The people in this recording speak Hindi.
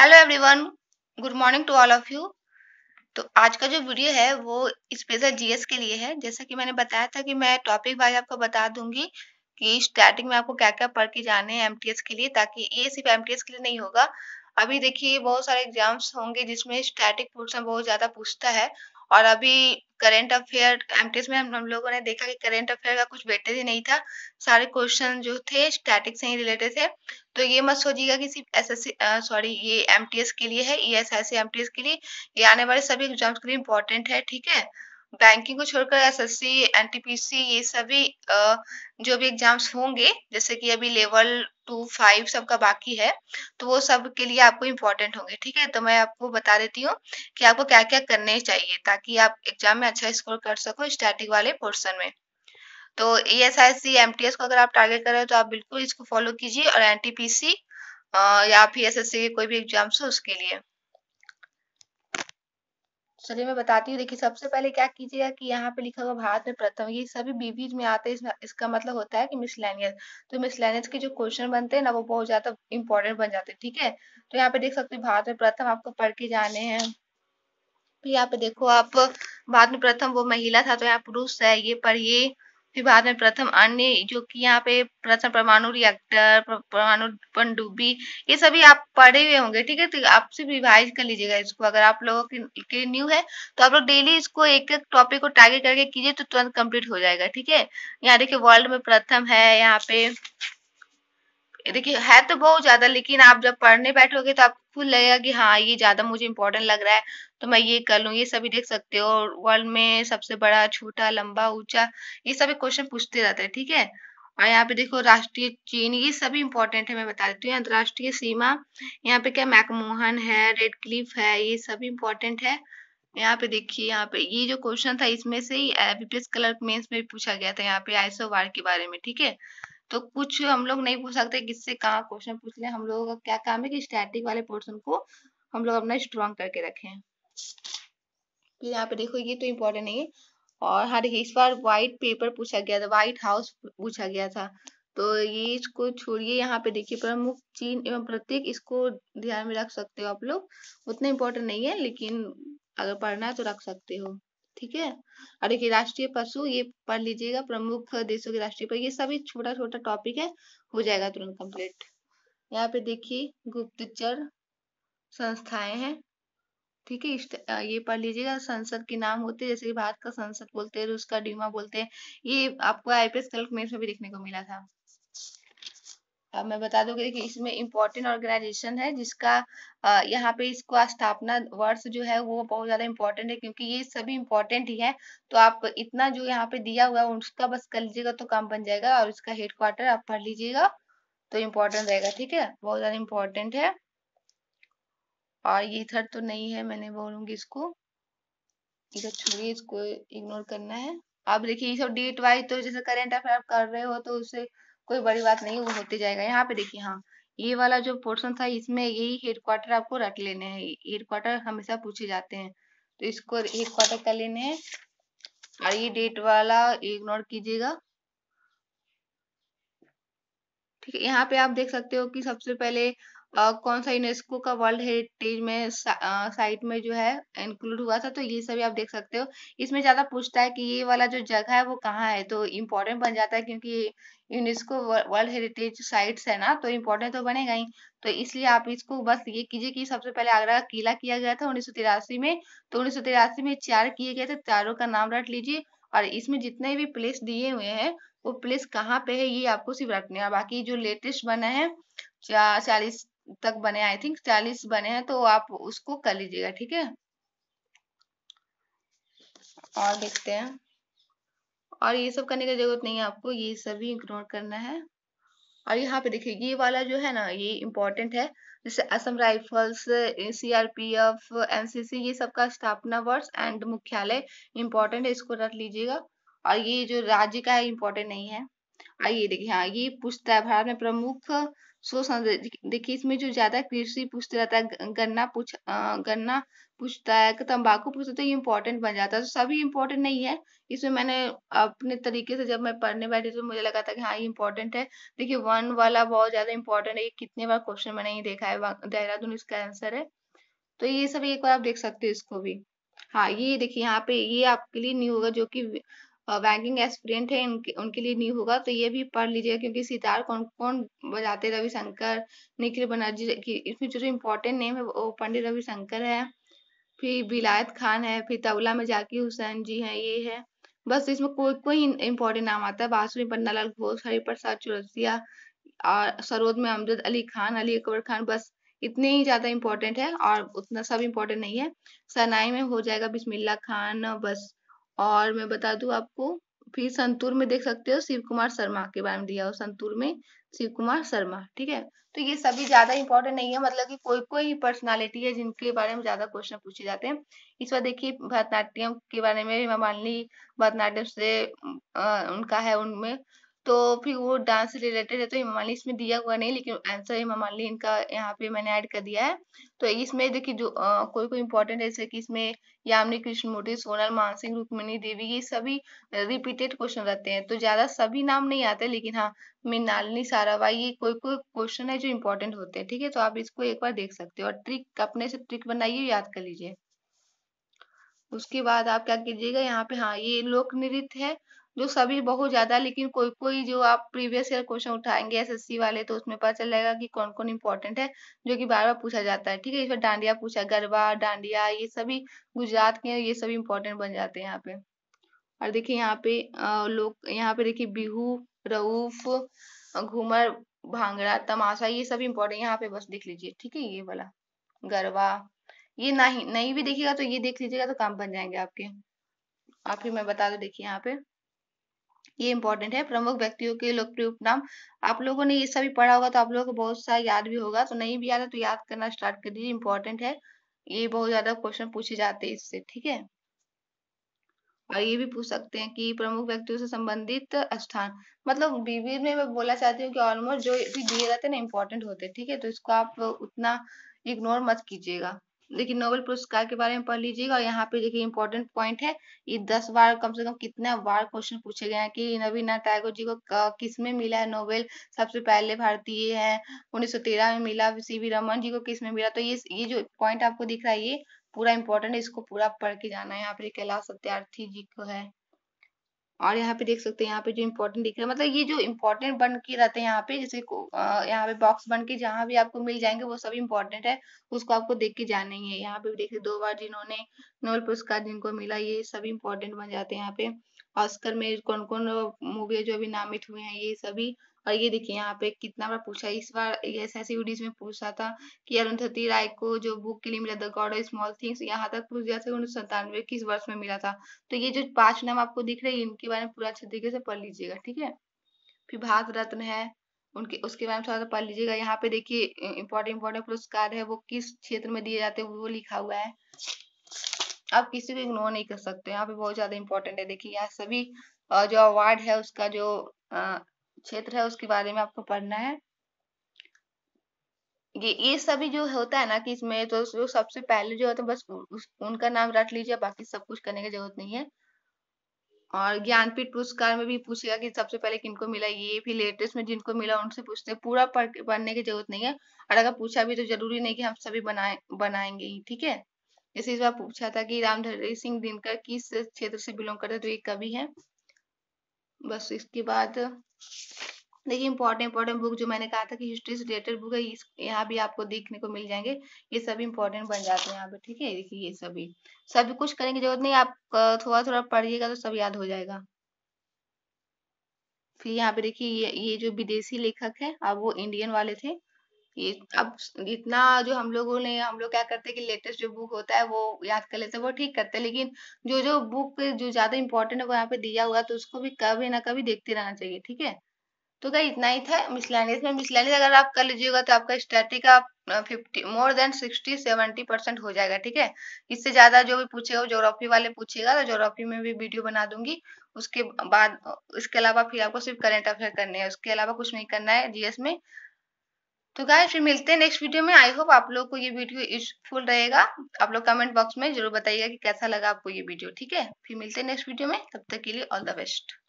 hello everyone good morning to all of you तो आज का जो वीडियो है वो स्पेशल जीएस के लिए है जैसा कि मैंने बताया था कि मैं टॉपिक वाइज आपको बता दूंगी कि स्टार्टिंग में आपको क्या क्या पढ़ के जाने हैं एमटीएस के लिए ताकि ये सिर्फ एमटीएस के लिए नहीं होगा अभी देखिए बहुत सारे एग्जाम्स होंगे जिसमें स्टैटिक पोर्शन बहुत ज्यादा पूछता है और अभी करंट अफेयर एम में हम, हम लोगों ने देखा कि करंट अफेयर का कुछ बेटे ही नहीं था सारे क्वेश्चन जो थे स्टैटिक से ही रिलेटेड थे तो ये मत सोचिएगा कि सिर्फ एस सॉरी ये एम के लिए है ये एस एस के लिए ये आने वाले सभी एग्जाम्स के लिए इम्पोर्टेंट है ठीक है बैंकिंग को छोड़कर एसएससी एनटीपीसी ये सभी जो भी एग्जाम्स होंगे जैसे कि अभी लेवल टू फाइव सबका बाकी है तो वो सब के लिए आपको इम्पोर्टेंट होंगे ठीक है तो मैं आपको बता देती हूँ कि आपको क्या क्या करने चाहिए ताकि आप एग्जाम में अच्छा स्कोर कर सको स्टैटिक वाले पोर्सन में तो E S I C M T S को अगर आप टारगेट कर रहे हो तो आप बिल्कुल इसको फॉलो कीजिए और एन टी पी सी या फिर एस एस सी के कोई भी एग्जाम्स हो उसके लिए चलिए मैं बताती हूँ देखिए सबसे पहले क्या कीजिएगा कि यहाँ पे लिखा हुआ भारत में प्रथम ये सभी बीबीज में आते हैं इसका मतलब होता है कि मिसलेनियस तो मिसलेनियस के जो क्वेश्चन बनते हैं ना वो बहुत ज्यादा इंपॉर्टेंट बन जाते हैं ठीक है तो यहाँ पे देख सकते हो भारत में प्रथम आपको पढ़ के जाने हैं तो यहाँ पे देखो आप भारत में प्रथम वो महिला था तो यहाँ पुरुष है ये पर ये फिर बाद में प्रथम अन्य जो कि यहाँ पे प्रथम परमाणु रिएक्टर परमाणु पनडुब्बी ये सभी आप पढ़े हुए होंगे ठीक है तो आपसे रिवाइज कर लीजिएगा इसको अगर आप लोगों के, न्यू है तो आप लोग डेली इसको एक एक टॉपिक को टारगेट करके कीजिए तो तुरंत कंप्लीट हो जाएगा ठीक है यहाँ देखिये वर्ल्ड में प्रथम है यहाँ पे देखिए है तो बहुत ज्यादा लेकिन आप जब पढ़ने बैठोगे तो आपको खुद लगेगा कि हाँ ये ज्यादा मुझे इंपॉर्टेंट लग रहा है तो मैं ये कर लूँ ये सभी देख सकते हो वर्ल्ड में सबसे बड़ा छोटा लंबा ऊंचा ये सभी क्वेश्चन पूछते रहते हैं ठीक है और यहाँ पे देखो राष्ट्रीय चीन ये सभी इंपॉर्टेंट है मैं बता देती हूँ अंतर्राष्ट्रीय सीमा यहाँ पे क्या मैकमोहन है रेड क्लिफ है ये सभी इंपॉर्टेंट है यहाँ पे देखिए यहाँ पे ये जो क्वेश्चन था इसमें से ही बीपीएस क्लर्क मेन्स में भी पूछा गया था यहाँ पे आईसो वार के बारे में ठीक है तो कुछ हम लोग नहीं पूछ सकते किससे कहाँ क्वेश्चन पूछ ले हम लोगों का क्या काम है कि स्टैटिक वाले पोर्शन को हम लोग अपना स्ट्रॉन्ग करके रखें यहाँ पे देखो ये तो इम्पोर्टेंट नहीं है और हाँ देखिए इस बार व्हाइट पेपर पूछा गया था व्हाइट हाउस पूछा गया था तो ये इसको छोड़िए यहाँ पे देखिए प्रमुख चीन एवं प्रतीक इसको ध्यान में रख सकते हो आप लोग उतना इम्पोर्टेंट नहीं है लेकिन अगर पढ़ना है तो रख सकते हो ठीक है और देखिए राष्ट्रीय पशु ये पढ़ लीजिएगा प्रमुख देशों के राष्ट्रीय पशु ये सभी छोटा छोटा टॉपिक है हो जाएगा तुरंत कम्प्लीट यहाँ पे देखिए गुप्तचर संस्थाएं हैं ठीक है ये पढ़ लीजिएगा संसद के नाम होते हैं जैसे भारत का संसद बोलते हैं रूस का डीमा बोलते हैं ये आपको आईपीएस कल में भी देखने को मिला था अब मैं बता दूंगी कि इसमें इम्पोर्टेंट ऑर्गेनाइजेशन है जिसका यहाँ पे इसका स्थापना वर्ष जो है वो बहुत ज्यादा इम्पोर्टेंट है क्योंकि ये सभी इम्पोर्टेंट ही है तो आप इतना जो यहाँ पे दिया हुआ है उसका बस कर लीजिएगा तो काम बन जाएगा और इसका हेडक्वार्टर आप पढ़ लीजिएगा तो इम्पोर्टेंट रहेगा ठीक है बहुत ज्यादा इम्पोर्टेंट है और ये थर्ड तो नहीं है मैंने बोलूंगी इसको इधर छोड़िए इसको इग्नोर करना है अब देखिए ये सब डेट वाइज तो जैसे करेंट अफेयर कर रहे हो तो उससे कोई बड़ी बात नहीं वो होते जाएगा यहाँ पे देखिए हाँ ये वाला जो पोर्शन था इसमें यही हेड क्वार्टर आपको रख लेने हैं हेड क्वार्टर हमेशा पूछे जाते हैं तो इसको हेड क्वार्टर कर लेने हैं और ये डेट वाला इग्नोर कीजिएगा ठीक है यहाँ पे आप देख सकते हो कि सबसे पहले कौन सा यूनेस्को का वर्ल्ड हेरिटेज में साइट में जो है इंक्लूड हुआ था तो ये सभी आप देख सकते हो इसमें ज़्यादा पूछता है कि ये वाला जो जगह है वो कहाँ है तो इम्पोर्टेंट बन जाता है क्योंकि यूनेस्को वर्ल्ड हेरिटेज साइट्स है ना तो इम्पोर्टेंट तो बनेगा ही तो इसलिए आप इसको बस ये कीजिए कि सबसे पहले आगरा का किला किया गया था उन्नीस में तो उन्नीस में चार किए गए थे चारों का नाम रट लीजिए और इसमें जितने भी प्लेस दिए हुए हैं वो प्लेस कहाँ पे है ये आपको सिर्फ रखने बाकी जो लेटेस्ट बना है चालीस तक बने आई थिंक चालीस बने हैं तो आप उसको कर लीजिएगा ठीक है और देखते हैं और ये सब करने की जरूरत नहीं है आपको ये सभी इग्नोर करना है और यहाँ पे देखिए ये वाला जो है ना ये इम्पोर्टेंट है जैसे असम राइफल्स सीआरपीएफ एनसीसी ये सब का स्थापना वर्ष एंड मुख्यालय इम्पोर्टेंट है इसको रख लीजिएगा और ये जो राज्य का है इम्पोर्टेंट नहीं है आइए देखिए हाँ ये पूछता है भारत में प्रमुख सो देखिए इसमें जो ज्यादा कृषि पूछते रहता है गन्ना पूछ गन्ना पूछता है कि तंबाकू पूछता तो ये इम्पोर्टेंट बन जाता है तो सभी इम्पोर्टेंट नहीं है इसमें मैंने अपने तरीके से जब मैं पढ़ने बैठी तो मुझे लगा था कि हाँ ये इम्पोर्टेंट है देखिए वन वाला बहुत ज्यादा इम्पोर्टेंट है ये कितने बार क्वेश्चन मैंने ये देखा है देहरादून इसका आंसर है तो ये सब एक बार आप देख सकते हो इसको भी हाँ ये देखिए यहाँ पे ये आपके लिए न्यू होगा जो कि बैंकिंग एक्सपीरियंट है उनके उनके लिए न्यू होगा तो ये भी पढ़ लीजिएगा क्योंकि सितार कौन कौन बजाते रविशंकर निखिल बनर्जी इसमें जो इम्पोर्टेंट नेम है वो पंडित रविशंकर है फिर विलायत खान है फिर तबला में जाकिर हुसैन जी हैं ये है बस इसमें कोई कोई इम्पोर्टेंट नाम आता है बासुरी पन्नालाल घोष हरिप्रसाद चौरसिया और सरोद में अमजद अली खान अली अकबर खान बस इतने ही ज़्यादा इम्पोर्टेंट है और उतना सब इम्पोर्टेंट नहीं है सनाई में हो जाएगा बिस्मिल्ला खान बस और मैं बता दू आपको फिर संतूर में देख सकते हो शिव कुमार शर्मा के बारे में दिया हो संतूर में शिव कुमार शर्मा ठीक है तो ये सभी ज्यादा इंपॉर्टेंट नहीं है मतलब कि कोई कोई पर्सनालिटी है जिनके बारे में ज्यादा क्वेश्चन पूछे जाते हैं इस बार देखिए भरतनाट्यम के बारे में मान मालिनी भरतनाट्यम से आ, उनका है उनमें तो फिर वो डांस से रिलेटेड है तो हेमामाली इसमें दिया हुआ नहीं लेकिन आंसर हेमामाली इनका यहाँ पे मैंने ऐड कर दिया है तो इसमें देखिए जो आ, कोई कोई इम्पोर्टेंट है जैसे कि इसमें यामिनी कृष्णमूर्ति सोनल मानसिंह रुक्मिणी देवी ये सभी रिपीटेड क्वेश्चन रहते हैं तो ज्यादा सभी नाम नहीं आते लेकिन हाँ मृणालिनी साराभाई ये कोई कोई क्वेश्चन है जो इम्पोर्टेंट होते हैं ठीक है तो आप इसको एक बार देख सकते हो और ट्रिक अपने से ट्रिक बनाइए याद कर लीजिए उसके बाद आप क्या कीजिएगा यहाँ पे हाँ ये लोक नृत्य है जो सभी बहुत ज्यादा लेकिन कोई कोई जो आप प्रीवियस ईयर क्वेश्चन उठाएंगे एसएससी वाले तो उसमें पता जाएगा कि कौन कौन इंपॉर्टेंट है जो कि बार बार पूछा जाता है ठीक है इसमें डांडिया पूछा गरबा डांडिया ये सभी गुजरात के ये सभी इंपॉर्टेंट बन जाते हैं यहाँ पे और देखिये यहाँ पे लोग यहाँ पे देखिये बिहू रऊफ घूमर भांगड़ा तमाशा ये सब इम्पोर्टेंट यहाँ पे बस देख लीजिए ठीक है ये वाला गरबा ये नहीं नहीं भी देखिएगा तो ये देख लीजिएगा तो काम बन जाएंगे आपके आप ही मैं बता दो देखिए यहाँ पे ये इंपॉर्टेंट है प्रमुख व्यक्तियों के लोकप्रिय उपनाम आप लोगों ने ये सभी पढ़ा होगा तो आप लोगों को बहुत सारा याद भी होगा तो नहीं भी याद है तो याद करना स्टार्ट कर दीजिए इम्पोर्टेंट है ये बहुत ज्यादा क्वेश्चन पूछे जाते हैं इससे ठीक है और ये भी पूछ सकते हैं कि प्रमुख व्यक्तियों से संबंधित स्थान मतलब बीबीर में मैं बोला चाहती हूँ कि ऑलमोस्ट जो भी दिए जाते हैं ना इम्पोर्टेंट होते हैं ठीक है तो इसको आप उतना इग्नोर मत कीजिएगा देखिए नोबेल पुरस्कार के बारे में पढ़ लीजिएगा और यहाँ पे देखिए इम्पोर्टेंट पॉइंट है ये दस बार कम से कम कितना बार क्वेश्चन पूछे गए हैं कि नवीनाथ टैगोर जी को किसमें मिला है नोबेल सबसे पहले भारतीय है 1913 में मिला सी वी रमन जी को किसमें मिला तो ये ये जो पॉइंट आपको दिख रहा है ये पूरा इम्पोर्टेंट है इसको पूरा पढ़ के जाना है यहाँ पे कैलाश सत्यार्थी जी को है और यहाँ पे देख सकते हैं यहाँ पे जो इम्पोर्टेंट दिख रहा है मतलब ये जो इम्पोर्टेंट बन के रहते हैं यहाँ पे जैसे यहाँ पे बॉक्स बन के जहाँ भी आपको मिल जाएंगे वो सब इम्पोर्टेंट है उसको आपको देख के जाना ही है यहाँ पे देखिए दो बार जिन्होंने नोबेल पुरस्कार जिनको मिला ये सभी इम्पोर्टेंट बन जाते हैं यहाँ पे ऑस्कर में कौन कौन मूवी जो अभी नामित हुए हैं ये सभी और ये देखिए यहाँ पे कितना बार पूछा इस बार एस एस यूडीज में पूछा था कि अरुंधति राय को जो बुक के लिए मिला था गॉड ऑफ स्मॉल थिंग्स यहाँ तक पूछ गया था उन्नीस सौ किस वर्ष में मिला था तो ये जो पांच नाम आपको दिख रहे हैं इनके बारे में पूरा अच्छे तरीके से पढ़ लीजिएगा ठीक है फिर भारत रत्न है उनके उसके बारे में थोड़ा सा पढ़ लीजिएगा यहाँ पे देखिए इम्पोर्टेंट इम्पोर्टेंट पुरस्कार है वो किस क्षेत्र में दिए जाते हैं वो लिखा हुआ है आप किसी को इग्नोर नहीं कर सकते यहाँ पे बहुत ज्यादा इम्पोर्टेंट है देखिए यहाँ सभी जो अवार्ड है उसका जो क्षेत्र है उसके बारे में आपको पढ़ना है ये ये सभी जो होता है ना कि इसमें तो जो सबसे पहले जो होता है बस उस, उनका नाम रट लीजिए बाकी सब कुछ करने की जरूरत नहीं है और ज्ञानपीठ पुरस्कार में भी पूछेगा कि सबसे पहले किनको मिला ये भी लेटेस्ट में जिनको मिला उनसे पूछते हैं पूरा पढ़ने की जरूरत नहीं है और अगर पूछा भी तो जरूरी नहीं कि हम सभी बनाए बनाएंगे ही ठीक है जैसे इस बार पूछा था कि रामधरी सिंह दिनकर किस क्षेत्र से बिलोंग करते तो ये कवि है बस इसके बाद देखिए इम्पोर्टेंट इम्पोर्टेंट बुक जो मैंने कहा था कि हिस्ट्री से रिलेटेड बुक है यहाँ भी आपको देखने को मिल जाएंगे ये सभी इम्पोर्टेंट बन जाते हैं यहाँ पे ठीक है देखिए ये सभी सभी कुछ करने की जरूरत नहीं आप थोड़ा थोड़ा पढ़िएगा तो सब याद हो जाएगा फिर यहाँ पे देखिए ये ये जो विदेशी लेखक है अब वो इंडियन वाले थे ये अब इतना जो हम लोगों ने हम लोग क्या करते हैं कि लेटेस्ट जो बुक होता है वो याद कर लेते हैं वो ठीक करते हैं लेकिन जो जो बुक जो ज्यादा इंपॉर्टेंट है वो यहाँ पे दिया हुआ है तो उसको भी कभी ना कभी देखते रहना चाहिए ठीक है तो क्या इतना ही था मिसलाइनियस में मिसलाइनियस अगर आप कर लीजिएगा तो आपका स्टैटिक का fifty more than sixty seventy percent हो जाएगा ठीक है इससे ज्यादा जो भी पूछेगा जोग्राफी वाले पूछेगा तो जोग्राफी में भी वीडियो बना दूंगी उसके बाद इसके अलावा फिर आपको सिर्फ करेंट अफेयर करने है उसके अलावा कुछ नहीं करना है जीएस में तो गाय फिर मिलते हैं नेक्स्ट वीडियो में आई होप आप लोग को ये वीडियो यूजफुल रहेगा आप लोग कमेंट बॉक्स में जरूर बताइएगा कि कैसा लगा आपको ये वीडियो ठीक है फिर मिलते हैं नेक्स्ट वीडियो में तब तक के लिए ऑल द बेस्ट